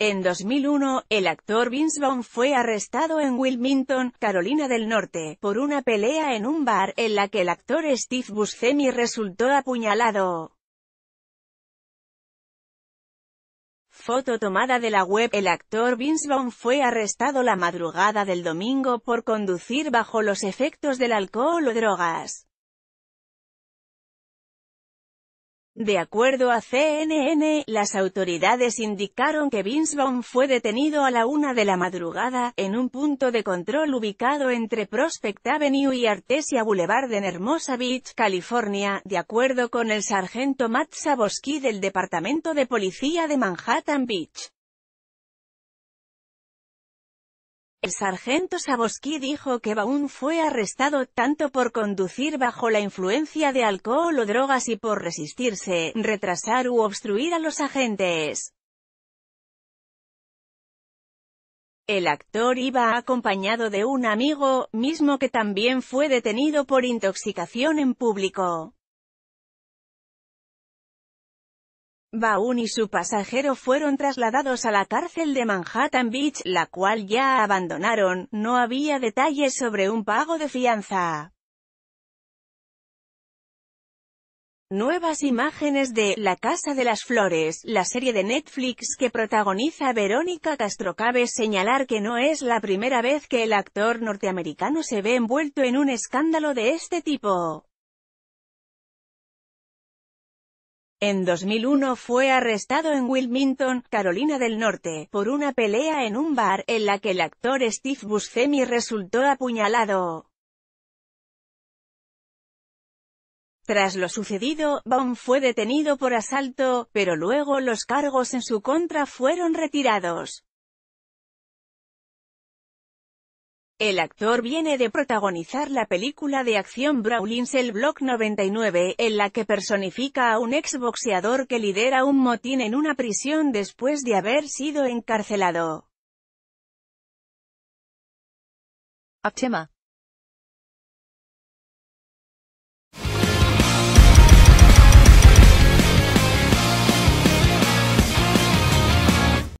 En 2001, el actor Vince fue arrestado en Wilmington, Carolina del Norte, por una pelea en un bar, en la que el actor Steve Buscemi resultó apuñalado. Foto tomada de la web, el actor Vince fue arrestado la madrugada del domingo por conducir bajo los efectos del alcohol o drogas. De acuerdo a CNN, las autoridades indicaron que Binsbaum fue detenido a la una de la madrugada, en un punto de control ubicado entre Prospect Avenue y Artesia Boulevard en Hermosa Beach, California, de acuerdo con el sargento Matt Sabosky del Departamento de Policía de Manhattan Beach. El sargento Saboski dijo que Vaughn fue arrestado tanto por conducir bajo la influencia de alcohol o drogas y por resistirse, retrasar u obstruir a los agentes. El actor iba acompañado de un amigo, mismo que también fue detenido por intoxicación en público. Baun y su pasajero fueron trasladados a la cárcel de Manhattan Beach, la cual ya abandonaron, no había detalles sobre un pago de fianza. Nuevas imágenes de La Casa de las Flores, la serie de Netflix que protagoniza Verónica Castro. Cabe señalar que no es la primera vez que el actor norteamericano se ve envuelto en un escándalo de este tipo. En 2001 fue arrestado en Wilmington, Carolina del Norte, por una pelea en un bar, en la que el actor Steve Buscemi resultó apuñalado. Tras lo sucedido, Baum fue detenido por asalto, pero luego los cargos en su contra fueron retirados. El actor viene de protagonizar la película de acción Brawlins el Block 99, en la que personifica a un exboxeador que lidera un motín en una prisión después de haber sido encarcelado. Optima.